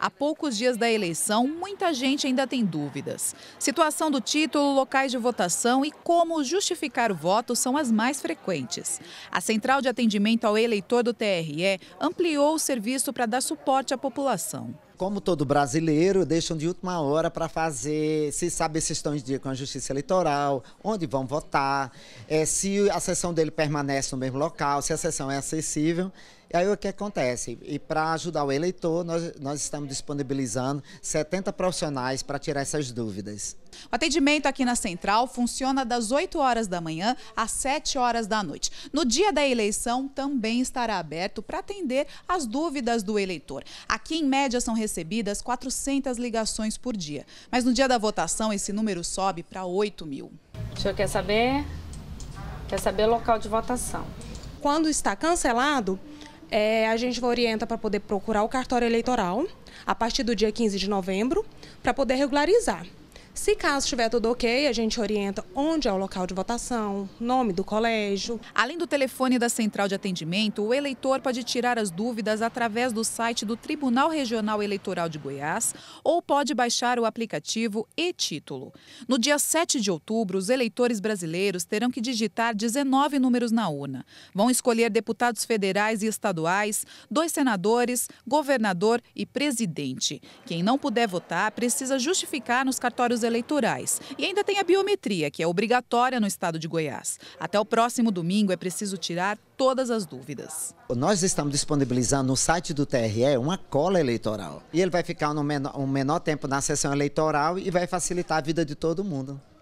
Há poucos dias da eleição, muita gente ainda tem dúvidas. Situação do título, locais de votação e como justificar o voto são as mais frequentes. A Central de Atendimento ao Eleitor do TRE ampliou o serviço para dar suporte à população como todo brasileiro, deixam de última hora para fazer, se saber se estão em dia com a justiça eleitoral, onde vão votar, é, se a sessão dele permanece no mesmo local, se a sessão é acessível. E aí o que acontece? E para ajudar o eleitor, nós, nós estamos disponibilizando 70 profissionais para tirar essas dúvidas. O atendimento aqui na Central funciona das 8 horas da manhã às 7 horas da noite. No dia da eleição também estará aberto para atender as dúvidas do eleitor. Aqui em média são recebidas 400 ligações por dia. Mas no dia da votação, esse número sobe para 8 mil. O senhor quer saber? Quer saber o local de votação. Quando está cancelado, é, a gente orienta para poder procurar o cartório eleitoral a partir do dia 15 de novembro para poder regularizar. Se caso estiver tudo ok, a gente orienta onde é o local de votação, nome do colégio. Além do telefone da central de atendimento, o eleitor pode tirar as dúvidas através do site do Tribunal Regional Eleitoral de Goiás ou pode baixar o aplicativo e-Título. No dia 7 de outubro, os eleitores brasileiros terão que digitar 19 números na urna. Vão escolher deputados federais e estaduais, dois senadores, governador e presidente. Quem não puder votar precisa justificar nos cartórios eleitorais eleitorais. E ainda tem a biometria, que é obrigatória no estado de Goiás. Até o próximo domingo é preciso tirar todas as dúvidas. Nós estamos disponibilizando no site do TRE uma cola eleitoral. E ele vai ficar no menor, um menor tempo na sessão eleitoral e vai facilitar a vida de todo mundo.